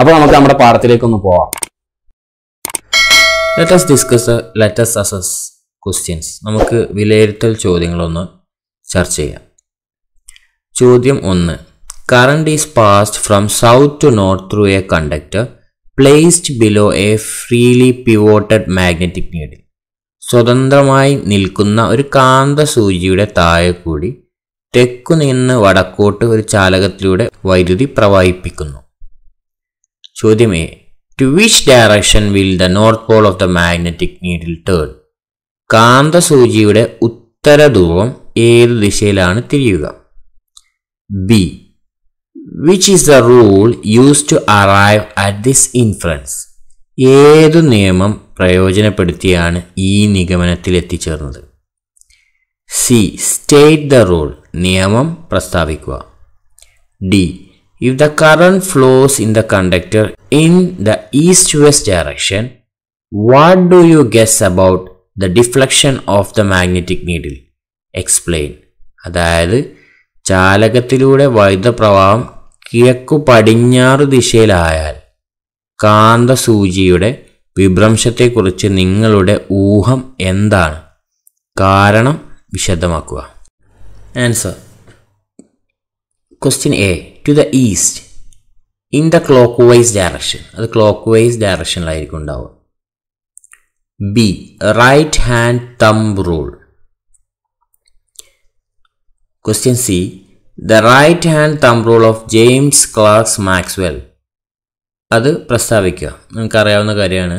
അപ്പോൾ നമുക്ക് നമ്മുടെ പാഠത്തിലേക്ക് ഒന്ന് പോവാം let's discuss let's assess questions നമുക്ക് വിലയിരുത്തൽ ചോദ്യങ്ങളൊന്ന് ചർച്ച ചെയ്യാം ചോദ്യം ഒന്ന് current is passed from south to north through a conductor placed below a freely pivoted magnetic needle സ്വതന്ത്രമായി നിൽക്കുന്ന ഒരു കാന്ത സൂചിയുടെ താഴെ കൂടി തെക്കു നിന്ന് വടക്കോട്ട് ഒരു ചാലകത്തിലൂടെ വൈദ്യുതി പ്രവാഹിപ്പിക്കുന്നു ചോദ്യമേ to which direction will the north pole of the magnetic needle turn കാന്തസൂചിയുടെ ഉത്തര ധ്രുവം ഏത് ദിശയിലാണ് തിരിയുക B which is the rule use to arrive at this influence ഏതു നിയമം പ്രയോജനപ്പെടുത്തിയാണ് ഈ നിഗമനത്തിൽ എത്തിച്ചേർന്നത് സി സ്റ്റേറ്റ് ദ റൂൾ നിയമം പ്രസ്താവിക്കുക D If the current flows in the conductor in the east-west direction, what do you guess about the deflection of the magnetic needle? Explain. അതായത് ചാലകത്തിലൂടെ വൈദ്യുത പ്രവാഹം കിഴക്കു പടിഞ്ഞാറ് ദിശയിലായാൽ സൂചിയുടെ വിഭ്രംശത്തെക്കുറിച്ച് നിങ്ങളുടെ ഊഹം എന്താണ് കാരണം വിശദമാക്കുക answer question A to the east in the clockwise direction അത് ക്ലോക്ക് വൈസ് ഡയറക്ഷനിലായിരിക്കും ഉണ്ടാവുക B right hand thumb rule question C the right hand thumb rule of James Clark's Maxwell അത് പ്രസ്താവിക്കുക നിങ്ങൾക്കറിയാവുന്ന കാര്യമാണ്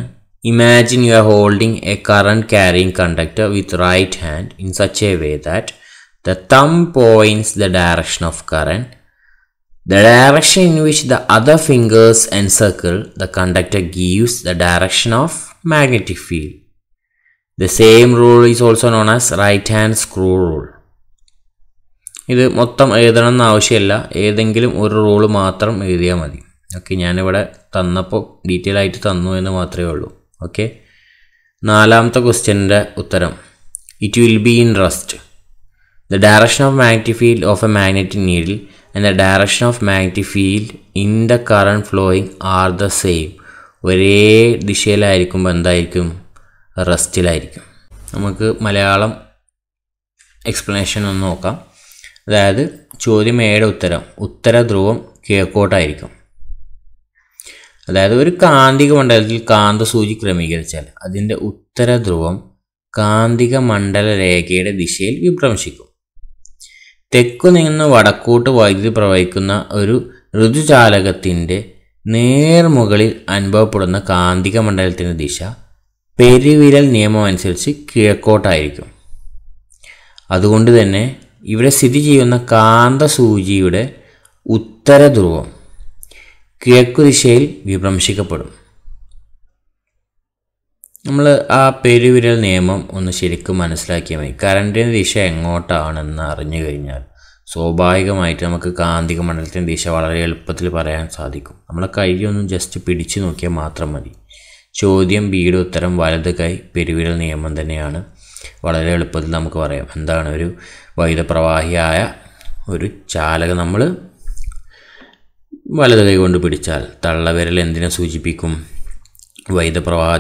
imagine you are holding a current carrying conductor with right hand in such a way that The thumb points the direction of current. The direction in which the other fingers encircle the conductor gives the direction of magnetic field. The same rule is also known as right hand screw rule. ഇത് മൊത്തം എഴുതണം ആവശ്യമില്ല ഏതെങ്കിലും ഒരു rule മാത്രം എഴുതിയാൽ മതി okay ഞാനിവിടെ തന്നപ്പോൾ ഡീറ്റെയിൽ ആയിട്ട് തന്നു എന്ന് മാത്രമേ ഉള്ളൂ ഓക്കെ നാലാമത്തെ ക്വസ്റ്റ്യൻ്റെ ഉത്തരം it will be in rest The direction of magnetic field of a magnetic needle and the direction of magnetic field in the current flowing are the same. ഒരേ ദിശയിലായിരിക്കുമ്പോൾ എന്തായിരിക്കും റെസ്റ്റിലായിരിക്കും നമുക്ക് മലയാളം എക്സ്പ്ലനേഷൻ ഒന്ന് നോക്കാം അതായത് ചോദ്യം ഏഴ് ഉത്തരം ഉത്തര ധ്രുവം കിഴക്കോട്ടായിരിക്കും അതായത് ഒരു കാന്തിക മണ്ഡലത്തിൽ കാന്തസൂചി ക്രമീകരിച്ചാൽ അതിൻ്റെ ഉത്തര ധ്രുവം കാന്തിക മണ്ഡല രേഖയുടെ ദിശയിൽ വിഭ്രംശിക്കും തെക്കു നിന്ന് വടക്കോട്ട് വൈദ്യുതി പ്രവഹിക്കുന്ന ഒരു ഋതുചാലകത്തിൻ്റെ നേർമുകളിൽ അനുഭവപ്പെടുന്ന കാന്തിക മണ്ഡലത്തിൻ്റെ ദിശ പെരുവിരൽ നിയമം അനുസരിച്ച് കിഴക്കോട്ടായിരിക്കും അതുകൊണ്ട് തന്നെ ഇവിടെ സ്ഥിതി ചെയ്യുന്ന കാന്തസൂചിയുടെ ഉത്തരധ്രുവം ദിശയിൽ വിഭ്രംശിക്കപ്പെടും നമ്മൾ ആ പെരുവിരൽ നിയമം ഒന്ന് ശരിക്കും മനസ്സിലാക്കിയാൽ മതി കറണ്ടിൻ്റെ ദിശ എങ്ങോട്ടാണെന്ന് അറിഞ്ഞു കഴിഞ്ഞാൽ സ്വാഭാവികമായിട്ട് നമുക്ക് കാന്തിക മണ്ഡലത്തിൻ്റെ ദിശ വളരെ എളുപ്പത്തിൽ പറയാൻ സാധിക്കും നമ്മളെ ഒന്ന് ജസ്റ്റ് പിടിച്ചു നോക്കിയാൽ മാത്രം മതി ചോദ്യം ബിയുടെ ഉത്തരം വലത് കൈ പെരുവിരൽ നിയമം തന്നെയാണ് വളരെ എളുപ്പത്തിൽ നമുക്ക് പറയാം എന്താണ് ഒരു വൈദ്യപ്രവാഹിയായ ഒരു ചാലക നമ്മൾ വലത് കൈ കൊണ്ട് പിടിച്ചാൽ തള്ളവിരൽ എന്തിനെ സൂചിപ്പിക്കും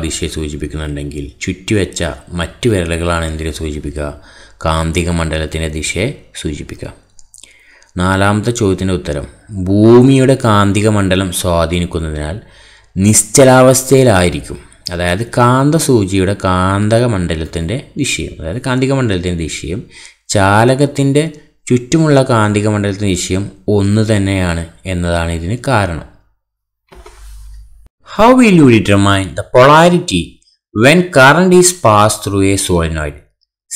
ദിശയെ സൂചിപ്പിക്കുന്നുണ്ടെങ്കിൽ ചുറ്റിവെച്ച മറ്റു വിരലുകളാണ് എന്തിനെ സൂചിപ്പിക്കുക കാന്തിക മണ്ഡലത്തിൻ്റെ ദിശയെ സൂചിപ്പിക്കുക നാലാമത്തെ ചോദ്യത്തിൻ്റെ ഉത്തരം ഭൂമിയുടെ കാന്തിക മണ്ഡലം സ്വാധീനിക്കുന്നതിനാൽ നിശ്ചലാവസ്ഥയിലായിരിക്കും അതായത് കാന്തസൂചിയുടെ കാന്തക മണ്ഡലത്തിൻ്റെ ദിശയും അതായത് കാന്തിക മണ്ഡലത്തിൻ്റെ ദിശയും ചാലകത്തിൻ്റെ ചുറ്റുമുള്ള കാന്തിക മണ്ഡലത്തിൻ്റെ ദിശയും ഒന്ന് തന്നെയാണ് എന്നതാണ് ഇതിന് കാരണം How will you determine the polarity when current is passed through a solenoid?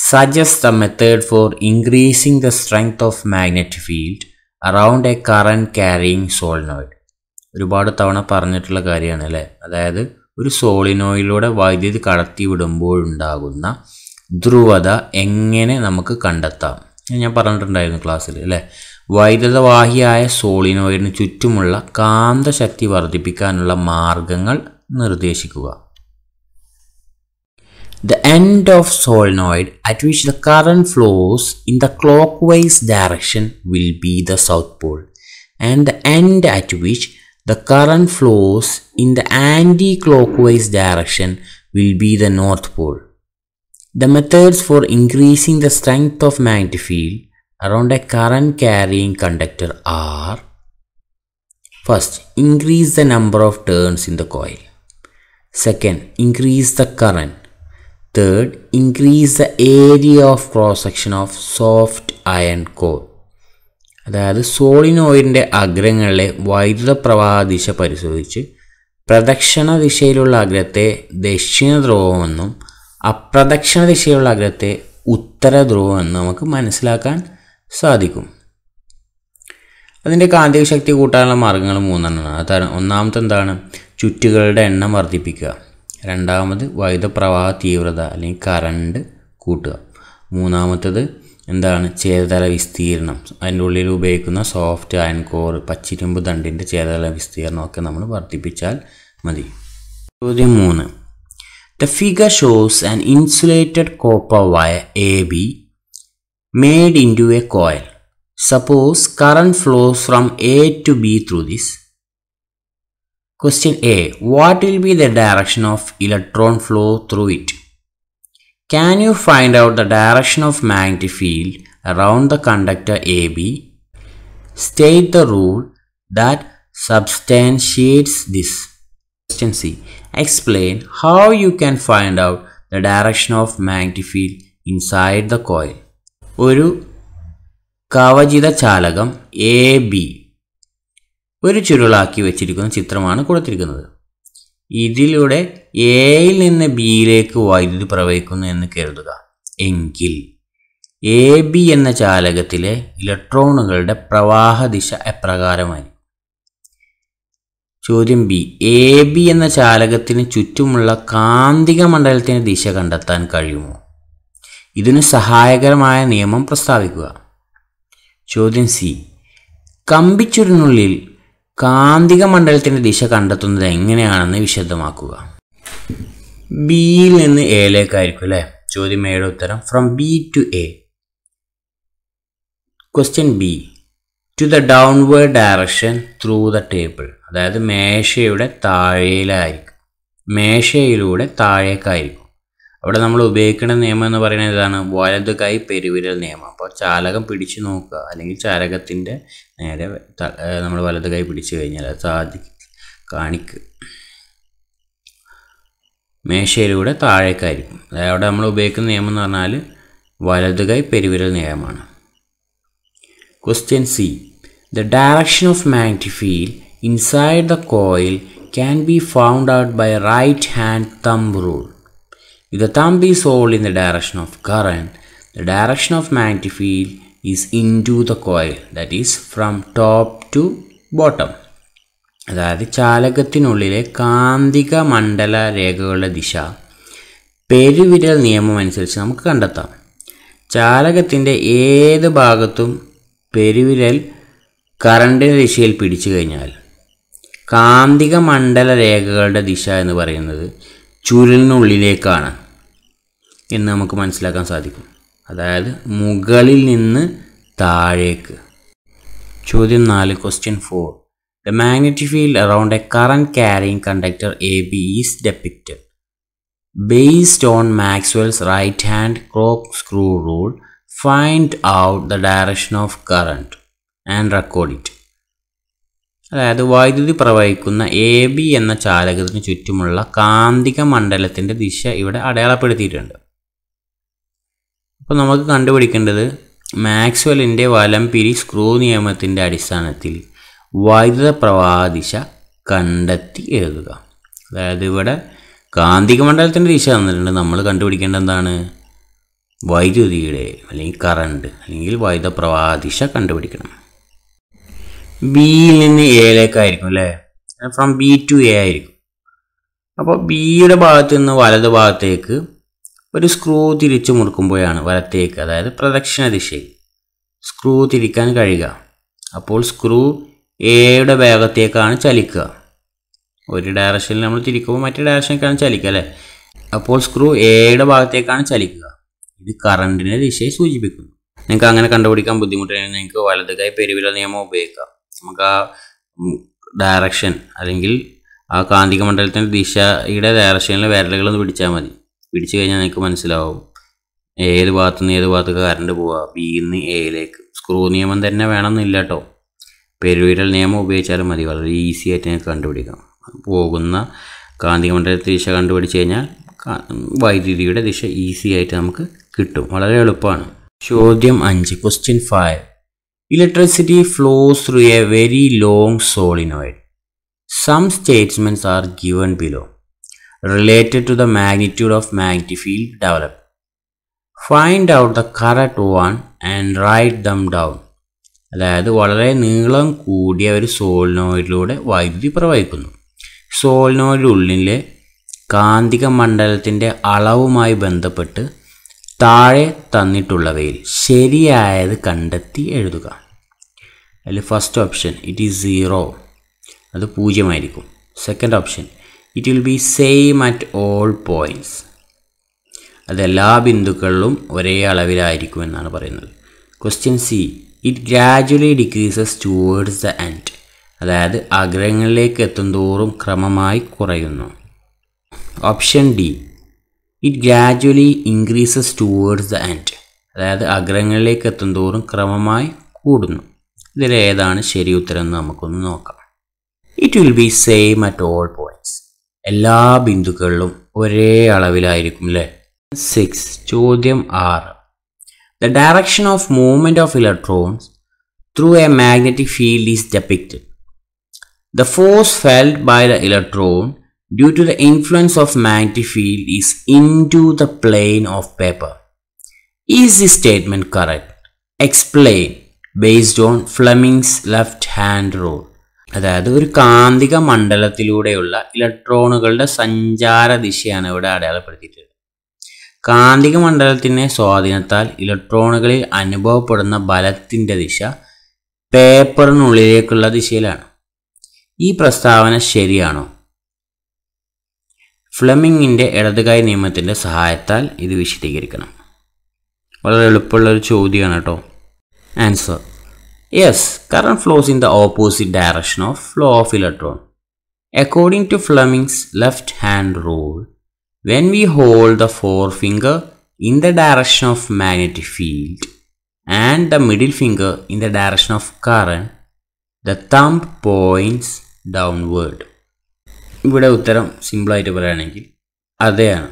Suggest the method for increasing the strength of magnetic field around a current carrying solenoid. ഒരുപാട് തവണ പറഞ്ഞിട്ടുള്ള കാര്യമാണ് അല്ലേ അതായത് ഒരു സോളിനോയിലൂടെ വൈദ്യുതി കടത്തി വിടുമ്പോഴുണ്ടാകുന്ന ധ്രുവത എങ്ങനെ നമുക്ക് കണ്ടെത്താം ഞാൻ പറഞ്ഞിട്ടുണ്ടായിരുന്നു ക്ലാസ്സിൽ അല്ലേ The end of solenoid at which the current flows in the clockwise direction will be the south pole and the end at which the current flows in the anticlockwise direction will be the north pole. The methods for increasing the strength of magnetic field around a current carrying conductor R. First, increase the number of turns in the coil. Second, increase the current. Third, increase the area of cross section of soft iron core. അതായത് സോളിനോയിഡിൻ്റെ അഗ്രങ്ങളിലെ വൈദ്യുത പ്രവാഹദിശ പരിശോധിച്ച് പ്രദക്ഷിണ ദിശയിലുള്ള അഗ്രത്തെ ദക്ഷിണ ധ്രുവമെന്നും അപ്രദക്ഷിണ ദിശയിലുള്ള അഗ്രത്തെ ഉത്തര ധ്രുവമെന്നും നമുക്ക് മനസ്സിലാക്കാൻ സാധിക്കും അതിൻ്റെ കാന്തിക ശക്തി കൂട്ടാനുള്ള മാർഗ്ഗങ്ങൾ മൂന്നെണ്ണമാണ് അത് ഒന്നാമത്തെ എന്താണ് ചുറ്റുകളുടെ എണ്ണം വർദ്ധിപ്പിക്കുക രണ്ടാമത് വൈദ്യുതപ്രവാഹ തീവ്രത അല്ലെങ്കിൽ കറണ്ട് കൂട്ടുക മൂന്നാമത്തത് എന്താണ് ചേതല വിസ്തീർണം അതിൻ്റെ ഉള്ളിൽ ഉപയോഗിക്കുന്ന സോഫ്റ്റ് അയൺ കോർ പച്ചിരുമ്പ് ദണ്ടിൻ്റെ ചേതല വിസ്തീർണമൊക്കെ നമ്മൾ വർദ്ധിപ്പിച്ചാൽ മതി ചോദ്യം മൂന്ന് the figure shows an insulated copper wire A B made into a coil. Suppose current flows from A to B through this. Question A. What will be the direction of electron flow through it? Can you find out the direction of magnetic field around the conductor AB? State the rule that substantiates this. Question C. Explain how you can find out the direction of magnetic field inside the coil. ഒരു കവചിത ചാലകം A B ഒരു ചുരുളാക്കി വെച്ചിരിക്കുന്ന ചിത്രമാണ് കൊടുത്തിരിക്കുന്നത് ഇതിലൂടെ എയിൽ നിന്ന് ബിയിലേക്ക് വൈദ്യുതി പ്രവഹിക്കുന്നു എന്ന് കരുതുക എങ്കിൽ എ ബി എന്ന ചാലകത്തിലെ ഇലക്ട്രോണുകളുടെ പ്രവാഹ ദിശ എപ്രകാരമായി ചോദ്യം ബി എ ബി എന്ന ചാലകത്തിന് ചുറ്റുമുള്ള കാന്തിക മണ്ഡലത്തിന് ദിശ കണ്ടെത്താൻ കഴിയുമോ ഇതിന് സഹായകരമായ നിയമം പ്രസ്താവിക്കുക ചോദ്യം സി കമ്പിച്ചുരുന്നുള്ളിൽ കാന്തിക മണ്ഡലത്തിൻ്റെ ദിശ കണ്ടെത്തുന്നത് എങ്ങനെയാണെന്ന് വിശദമാക്കുക ബിയിൽ നിന്ന് എയിലേക്കായിരിക്കും അല്ലേ ചോദ്യം എയുടെ ഉത്തരം from B to A question B to the downward direction through the table അതായത് മേശയുടെ താഴെയിലായിരിക്കും മേശയിലൂടെ താഴേക്കായിരിക്കും അവിടെ നമ്മൾ ഉപയോഗിക്കുന്ന നിയമം എന്ന് പറയുന്നത് ഇതാണ് വലത് കൈ പെരുവിരൽ നിയമം അപ്പോൾ ചാലകം പിടിച്ചു നോക്കുക അല്ലെങ്കിൽ ചാലകത്തിൻ്റെ നേരെ നമ്മൾ വലത് കൈ പിടിച്ചു കഴിഞ്ഞാൽ സാധി കാണിക്കുക മേശയിലൂടെ താഴേക്കായിരിക്കും അതായത് അവിടെ നമ്മൾ ഉപയോഗിക്കുന്ന നിയമം എന്ന് പറഞ്ഞാൽ വലത് കൈ പെരുവിരൽ നിയമമാണ് question C the direction of magnetic inside the coil can be found out by right hand thumb rule If the thumb is held in the direction of current, the direction of magnetic field is into the coil, that is from top to bottom. അതായത് ചാലകത്തിനുള്ളിലെ കാന്തിക മണ്ഡല രേഖകളുടെ ദിശ പെരുവിരൽ നിയമം അനുസരിച്ച് നമുക്ക് കണ്ടെത്താം ചാലകത്തിൻ്റെ ഏത് ഭാഗത്തും പെരുവിരൽ കറണ്ടിൻ്റെ ദിശയിൽ പിടിച്ചു കഴിഞ്ഞാൽ കാന്തിക മണ്ഡല രേഖകളുടെ ദിശ എന്ന് പറയുന്നത് ചുരുളിനുള്ളിലേക്കാണ് എന്ന് നമുക്ക് മനസ്സിലാക്കാൻ സാധിക്കും അതായത് മുകളിൽ നിന്ന് താഴേക്ക് ചോദ്യം നാല് question four the magnetic field around a current carrying conductor A B is depicted based on Maxwell's right hand corkscrew rule find out the direction of current and record it അതായത് വൈദ്യുതി പ്രവഹിക്കുന്ന A B എന്ന ചാലകത്തിന് ചുറ്റുമുള്ള കാന്തിക മണ്ഡലത്തിൻ്റെ ദിശ ഇവിടെ അടയാളപ്പെടുത്തിയിട്ടുണ്ട് അപ്പോൾ നമുക്ക് കണ്ടുപിടിക്കേണ്ടത് വലം വലംപിരി സ്ക്രൂ നിയമത്തിൻ്റെ അടിസ്ഥാനത്തിൽ വൈദ്യുത പ്രവാഹദിശ കണ്ടെത്തി എഴുതുക അതായത് ഇവിടെ കാന്തിക മണ്ഡലത്തിൻ്റെ ദിശ തന്നിട്ടുണ്ട് നമ്മൾ കണ്ടുപിടിക്കേണ്ട എന്താണ് വൈദ്യുതിയുടെ അല്ലെങ്കിൽ കറണ്ട് അല്ലെങ്കിൽ വൈദ്യുത പ്രവാഹദിശ കണ്ടുപിടിക്കണം ബിയിൽ നിന്ന് എയിലേക്കായിരിക്കും അല്ലേ ഫ്രം ബി ടു എ ആയിരിക്കും അപ്പോൾ ബിയുടെ ഭാഗത്ത് നിന്ന് വലത് ഭാഗത്തേക്ക് ഒരു സ്ക്രൂ തിരിച്ചു മുറുക്കുമ്പോഴാണ് വലത്തേക്ക് അതായത് പ്രദക്ഷിണ ദിശയിൽ സ്ക്രൂ തിരിക്കാൻ കഴിയുക അപ്പോൾ സ്ക്രൂ എയുടെ വേഗത്തേക്കാണ് ചലിക്കുക ഒരു ഡയറക്ഷനിൽ നമ്മൾ തിരിക്കുമ്പോൾ മറ്റേ ഡയറക്ഷനിലേക്കാണ് ചലിക്കുക അല്ലേ അപ്പോൾ സ്ക്രൂ എയുടെ ഭാഗത്തേക്കാണ് ചലിക്കുക ഇത് കറണ്ടിൻ്റെ ദിശയെ സൂചിപ്പിക്കുന്നു നിങ്ങൾക്ക് അങ്ങനെ കണ്ടുപിടിക്കാൻ ബുദ്ധിമുട്ടാണ് നിങ്ങൾക്ക് വലത് കൈ പെരുവില നിയമം ഉപയോഗിക്കാം നമുക്ക് ആ ഡയറക്ഷൻ അല്ലെങ്കിൽ ആ കാന്തിക മണ്ഡലത്തിൻ്റെ ദിശയുടെ ഡയറക്ഷനിലെ വിരലുകളൊന്ന് പിടിച്ചാൽ മതി പിടിച്ചു കഴിഞ്ഞാൽ നിങ്ങൾക്ക് മനസ്സിലാവും ഏത് ഭാഗത്ത് നിന്ന് ഏത് ഭാഗത്തേക്ക് കറണ്ട് പോവുക ബിയിൽ നിന്ന് എയിലേക്ക് സ്ക്രൂ നിയമം തന്നെ വേണമെന്നില്ല കേട്ടോ പെരുവിരൽ നിയമം ഉപയോഗിച്ചാലും മതി വളരെ ഈസി ആയിട്ട് നിങ്ങൾക്ക് കണ്ടുപിടിക്കാം പോകുന്ന കാന്തിക കാന്തികമണ്ഡലത്തെ ദിശ കണ്ടുപിടിച്ച് കഴിഞ്ഞാൽ വൈദ്യുതിയുടെ ദിശ ഈസി ആയിട്ട് നമുക്ക് കിട്ടും വളരെ എളുപ്പമാണ് ചോദ്യം അഞ്ച് question five electricity flows through a very long solenoid some statements are given below related to the magnitude of magnetic field developed. Find out the correct one and write them down അതായത് വളരെ നീളം കൂടിയ ഒരു സോളിനോയിഡിലൂടെ വൈദ്യുതി പ്രവഹിക്കുന്നു സോളിനോയിഡിനുള്ളിലെ കാന്തിക മണ്ഡലത്തിൻ്റെ അളവുമായി ബന്ധപ്പെട്ട് താഴെ തന്നിട്ടുള്ളവയിൽ ശരിയായത് കണ്ടെത്തി എഴുതുക അതിൽ first option it is zero അത് പൂജ്യമായിരിക്കും second option it will be same at all points അതെല്ലാ ബിന്ദുക്കളിലും ഒരേ അളവിലായിരിക്കും എന്നാണ് പറയുന്നത് question C it gradually decreases towards the end അതായത് അഗ്രഹങ്ങളിലേക്ക് എത്തുന്തോറും ക്രമമായി കുറയുന്നു option D it gradually increases towards the end അതായത് അഗ്രഹങ്ങളിലേക്ക് എത്തുന്തോറും ക്രമമായി കൂടുന്നു ഇതിലേതാണ് ശരി ഉത്തരം എന്ന് നമുക്കൊന്ന് നോക്കാം it will be same at all points എല്ലാ ബിന്ദുക്കളിലും ഒരേ അളവിലായിരിക്കും അല്ലേ സിക്സ് ചോദ്യം ആറ് the direction of movement of electrons through a magnetic field is depicted the force felt by the electron due to the influence of magnetic field is into the plane of paper is the statement correct explain based on Fleming's left hand rule. അതായത് ഒരു കാന്തിക മണ്ഡലത്തിലൂടെയുള്ള ഇലക്ട്രോണുകളുടെ സഞ്ചാര ദിശയാണ് ഇവിടെ അടയാളപ്പെടുത്തിയിട്ടുള്ളത് കാന്തിക മണ്ഡലത്തിൻ്റെ സ്വാധീനത്താൽ ഇലക്ട്രോണുകളിൽ അനുഭവപ്പെടുന്ന ബലത്തിൻ്റെ ദിശ പേപ്പറിനുള്ളിലേക്കുള്ള ദിശയിലാണ് ഈ പ്രസ്താവന ശരിയാണോ ഫ്ലമിങ്ങിൻ്റെ ഇടതുകൈ നിയമത്തിൻ്റെ സഹായത്താൽ ഇത് വിശദീകരിക്കണം വളരെ എളുപ്പമുള്ള ഒരു ചോദ്യമാണ് കേട്ടോ answer Yes, current flows in the opposite direction of flow of electron. According to Fleming's left hand rule, when we hold the forefinger in the direction of magnetic field and the middle finger in the direction of current, the thumb points downward. ഇവിടെ ഉത്തരം സിമ്പിളായിട്ട് പറയുകയാണെങ്കിൽ അതെയാണ്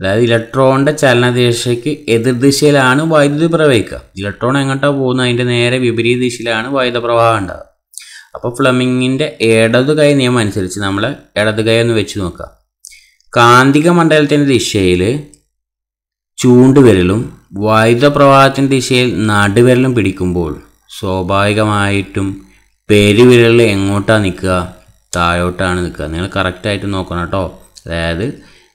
അതായത് ഇലക്ട്രോണിൻ്റെ ചലനദിശയ്ക്ക് എതിർദിശയിലാണ് വൈദ്യുതി പ്രവഹിക്കുക electron എങ്ങോട്ടാണ് പോകുന്നത് അതിൻ്റെ നേരെ വിപരീത ദിശയിലാണ് വൈദ്യുത പ്രവാഹം ഉണ്ടാകുക അപ്പോൾ ഫ്ലമിങ്ങിൻ്റെ ഇടതു കൈ നിയമം അനുസരിച്ച് നമ്മൾ ഇടതു കൈ ഒന്ന് വെച്ച് നോക്കുക കാന്തിക മണ്ഡലത്തിൻ്റെ ദിശയിൽ ചൂണ്ടുവിരലും വൈദ്യുത പ്രവാഹത്തിൻ്റെ ദിശയിൽ നടുവിരലും പിടിക്കുമ്പോൾ സ്വാഭാവികമായിട്ടും പെരുവിരലിൽ എങ്ങോട്ടാണ് നിൽക്കുക താഴോട്ടാണ് നിൽക്കുക നിങ്ങൾ കറക്റ്റായിട്ട് നോക്കണം കേട്ടോ അതായത്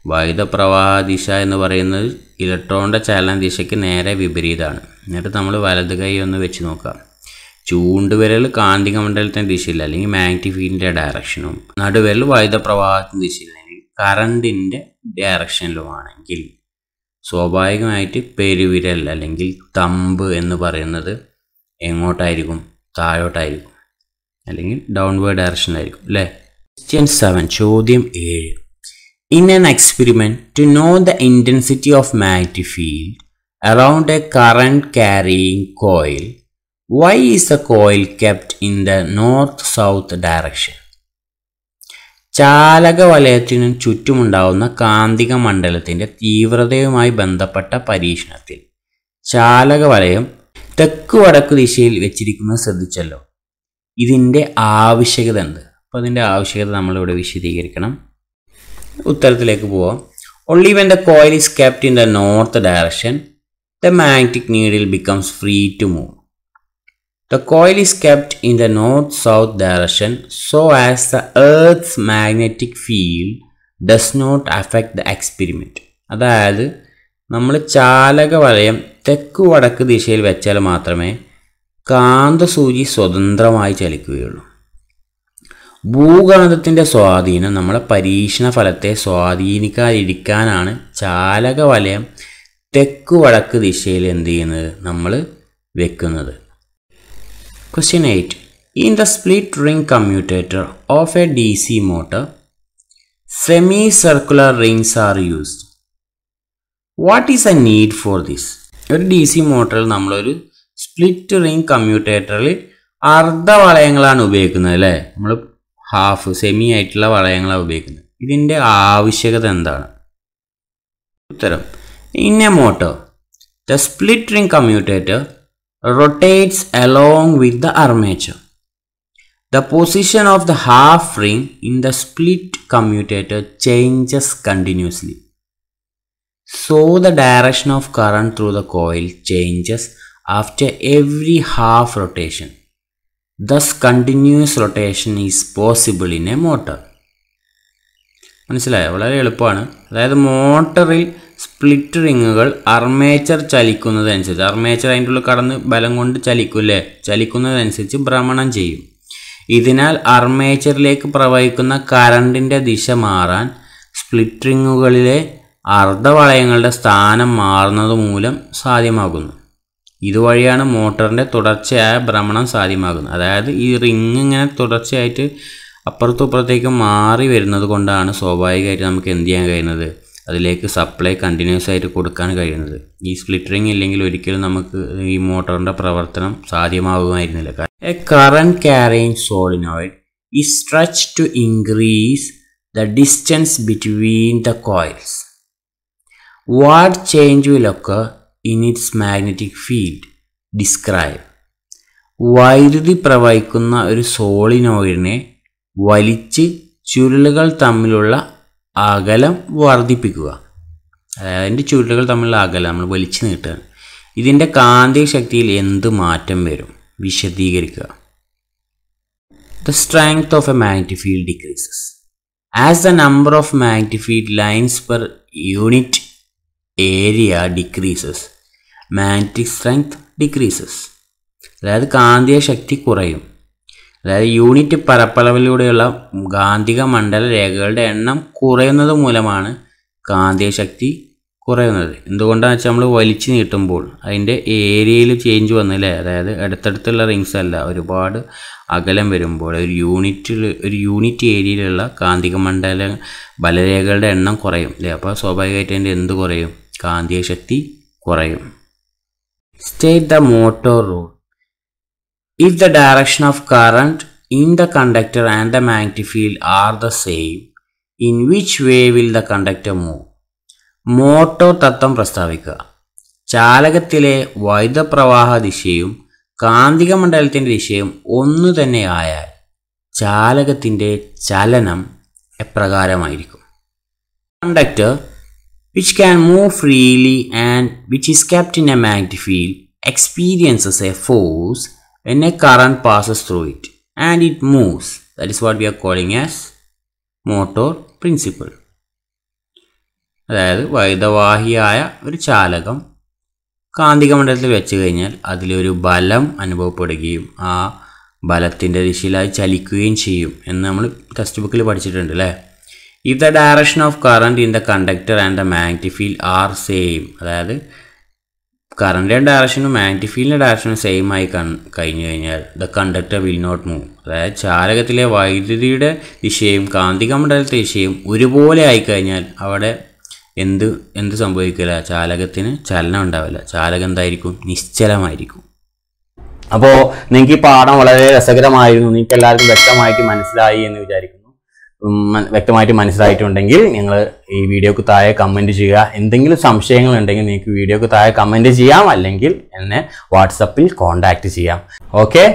വൈദ്യുതപ്രവാഹ ദിശ എന്ന് പറയുന്നത് ഇലക്ട്രോണിൻ്റെ ചലന ദിശയ്ക്ക് നേരെ വിപരീതമാണ് എന്നിട്ട് നമ്മൾ വലത് കൈ ഒന്ന് വെച്ച് നോക്കാം ചൂണ്ടുവിരൽ കാന്തിക മണ്ഡലത്തിൻ്റെ ദിശയിൽ അല്ലെങ്കിൽ മാഗ്നറ്റിക് ഫീൽഡിൻ്റെ ഡയറക്ഷനും നടുവിരൽ വൈദ്യുതപ്രവാഹത്തിൻ്റെ ദിശയിൽ അല്ലെങ്കിൽ കറണ്ടിൻ്റെ ഡയറക്ഷനിലുമാണെങ്കിൽ സ്വാഭാവികമായിട്ട് പെരുവിരൽ അല്ലെങ്കിൽ തമ്പ് എന്ന് പറയുന്നത് എങ്ങോട്ടായിരിക്കും താഴോട്ടായിരിക്കും അല്ലെങ്കിൽ ഡൗൺവേർഡ് ഡയറക്ഷനിലായിരിക്കും അല്ലേ ക്വസ്റ്റ്യൻ സെവൻ ചോദ്യം ഏഴ് In an experiment to know the intensity of magnetic field around a current carrying coil, why is the coil kept in the north-south direction? ചാലക വലയത്തിനു ചുറ്റുമുണ്ടാവുന്ന കാന്തിക മണ്ഡലത്തിൻ്റെ തീവ്രതയുമായി ബന്ധപ്പെട്ട പരീക്ഷണത്തിൽ ചാലക വലയം തെക്ക് വടക്ക് ദിശയിൽ വെച്ചിരിക്കുന്നത് ശ്രദ്ധിച്ചല്ലോ ഇതിൻ്റെ ആവശ്യകത ഉണ്ട് അപ്പോൾ അതിൻ്റെ ആവശ്യകത നമ്മളിവിടെ വിശദീകരിക്കണം ഉത്തരത്തിലേക്ക് പോവാം only when the coil is kept in the north direction the magnetic needle becomes free to move the coil is kept in the north south direction so as the earth's magnetic field does not affect the experiment അതായത് നമ്മൾ ചാലക വലയം തെക്ക് വടക്ക് ദിശയിൽ വെച്ചാൽ മാത്രമേ കാന്തസൂചി സ്വതന്ത്രമായി ചലിക്കുകയുള്ളൂ ഭൂഗാതത്തിൻ്റെ സ്വാധീനം നമ്മളെ പരീക്ഷണ ഫലത്തെ സ്വാധീനിക്കാതിരിക്കാനാണ് ചാലക വലയം തെക്ക് വടക്ക് ദിശയിൽ എന്ത് ചെയ്യുന്നത് നമ്മൾ വെക്കുന്നത് question eight in the split ring commutator of a D C motor semi circular rings are used what is a need for this ഒരു ഡി സി മോട്ടറിൽ നമ്മളൊരു സ്പ്ലിറ്റ് റിംഗ് കമ്മ്യൂട്ടേറ്ററിൽ അർദ്ധവളയങ്ങളാണ് ഉപയോഗിക്കുന്നത് അല്ലേ നമ്മൾ ഹാഫ് സെമി ആയിട്ടുള്ള വളയങ്ങളാണ് ഉപയോഗിക്കുന്നത് ഇതിൻ്റെ ആവശ്യകത എന്താണ് ഉത്തരം in a motor the split ring commutator rotates along with the armature the position of the half ring in the split commutator changes continuously so the direction of current through the coil changes after every half rotation. Thus continuous rotation is possible in a motor മനസ്സിലായോ വളരെ എളുപ്പമാണ് അതായത് മോട്ടറിൽ split റിങ്ങുകൾ armature ചലിക്കുന്നതനുസരിച്ച് armature അതിൻ്റെ ഉള്ളിൽ കടന്ന് ബലം കൊണ്ട് ചലിക്കൂലേ ചലിക്കുന്നതനുസരിച്ച് ഭ്രമണം ചെയ്യും ഇതിനാൽ അർമേച്ചറിലേക്ക് പ്രവഹിക്കുന്ന കറണ്ടിൻ്റെ ദിശ മാറാൻ സ്പ്ലിറ്റ് റിങ്ങുകളിലെ അർദ്ധവളയങ്ങളുടെ സ്ഥാനം മാറുന്നത് മൂലം സാധ്യമാകുന്നു ഇതുവഴിയാണ് മോട്ടറിൻ്റെ തുടർച്ചയായ ഭ്രമണം സാധ്യമാകുന്നത് അതായത് ഈ റിങ് ഇങ്ങനെ തുടർച്ചയായിട്ട് അപ്പുറത്തും മാറി വരുന്നത് കൊണ്ടാണ് സ്വാഭാവികമായിട്ട് നമുക്ക് എന്ത് ചെയ്യാൻ കഴിയുന്നത് അതിലേക്ക് സപ്ലൈ കണ്ടിന്യൂസ് ആയിട്ട് കൊടുക്കാൻ കഴിയുന്നത് ഈ സ്പ്ലിറ്ററിങ് ഇല്ലെങ്കിൽ ഒരിക്കലും നമുക്ക് ഈ മോട്ടറിൻ്റെ പ്രവർത്തനം സാധ്യമാകുമായിരുന്നില്ല a current carrying solenoid is stretch to increase the distance between the coils what change will occur in its magnetic field describe വൈദ്യുതി പ്രവഹിക്കുന്ന ഒരു സോളിനോയിഡിനെ വലിച്ച് ചുരുളുകൾ തമ്മിലുള്ള അകലം വർദ്ധിപ്പിക്കുക അതായത് അതിൻ്റെ ചുരുളുകൾ തമ്മിലുള്ള അകലം നമ്മൾ വലിച്ചു നീട്ടുകയാണ് ഇതിൻ്റെ കാന്തിക ശക്തിയിൽ എന്ത് മാറ്റം വരും വിശദീകരിക്കുക the strength of a magnetic field decreases as the number of magnetic field lines per unit area decreases magnetic strength decreases അതായത് കാന്തിക ശക്തി കുറയും അതായത് യൂണിറ്റ് പരപ്പളവിലൂടെയുള്ള കാന്തിക മണ്ഡല രേഖകളുടെ എണ്ണം കുറയുന്നത് മൂലമാണ് കാന്തിക ശക്തി കുറയുന്നത് എന്തുകൊണ്ടാണ് വെച്ചാൽ നമ്മൾ വലിച്ചു നീട്ടുമ്പോൾ അതിൻ്റെ ഏരിയയിൽ ചേഞ്ച് വന്നില്ലേ അതായത് അടുത്തടുത്തുള്ള റിങ്സ് അല്ല ഒരുപാട് അകലം വരുമ്പോൾ ഒരു യൂണിറ്റിൽ ഒരു യൂണിറ്റ് ഏരിയയിലുള്ള കാന്തിക മണ്ഡല ബലരേഖകളുടെ എണ്ണം കുറയും അല്ലേ അപ്പോൾ സ്വാഭാവികമായിട്ട് അതിൻ്റെ എന്ത് കുറയും കാന്തിക ശക്തി കുറയും State the motor rule. If the direction of current in the conductor and the magnetic field are the same, in which way will the conductor move? Motor തത്വം പ്രസ്താവിക്കുക ചാലകത്തിലെ വൈദ്യുതപ്രവാഹ ദിശയും കാന്തിക മണ്ഡലത്തിൻ്റെ ദിശയും ഒന്നു തന്നെ ആയാൽ ചാലകത്തിൻ്റെ ചലനം എപ്രകാരമായിരിക്കും conductor which can move freely and which is kept in a magnetic field experiences a force when a current passes through it and it moves. That is what we are calling as motor principle. അതായത് വൈദ്യവാഹിയായ ഒരു ചാലകം കാന്തിക മണ്ഡലത്തിൽ വെച്ച് കഴിഞ്ഞാൽ അതിലൊരു ബലം അനുഭവപ്പെടുകയും ആ ബലത്തിൻ്റെ ദിശയിലായി ചലിക്കുകയും ചെയ്യും എന്ന് നമ്മൾ ടെക്സ്റ്റ് ബുക്കിൽ പഠിച്ചിട്ടുണ്ട് അല്ലേ if the direction of current in the conductor and the magnetic field are same അതായത് കറണ്ടിൻ്റെ ഡയറക്ഷനും മാഗ്നറ്റിക് ഫീൽഡിൻ്റെ ഡയറക്ഷനും സെയിം ആയി കഴിഞ്ഞു കഴിഞ്ഞാൽ the conductor will not move അതായത് ചാലകത്തിലെ വൈദ്യുതിയുടെ ദിശയും കാന്തിക മണ്ഡലത്തെ ദിശയും ഒരുപോലെ ആയിക്കഴിഞ്ഞാൽ അവിടെ എന്ത് എന്ത് സംഭവിക്കില്ല ചാലകത്തിന് ചലനം ഉണ്ടാവില്ല ചാലകം എന്തായിരിക്കും നിശ്ചലമായിരിക്കും അപ്പോൾ നിങ്ങൾക്ക് ഈ പാഠം വളരെ രസകരമായിരുന്നു നിങ്ങൾക്ക് എല്ലാവർക്കും വ്യക്തമായിട്ട് മനസ്സിലായി എന്ന് വിചാരിക്കുന്നു വ്യക്തമായിട്ട് മനസ്സിലായിട്ടുണ്ടെങ്കിൽ നിങ്ങൾ ഈ വീഡിയോക്ക് താഴെ കമൻറ്റ് ചെയ്യുക എന്തെങ്കിലും സംശയങ്ങൾ ഉണ്ടെങ്കിൽ നിങ്ങൾക്ക് വീഡിയോക്ക് താഴെ കമൻറ്റ് ചെയ്യാം അല്ലെങ്കിൽ എന്നെ വാട്സപ്പിൽ കോൺടാക്റ്റ് ചെയ്യാം ഓക്കെ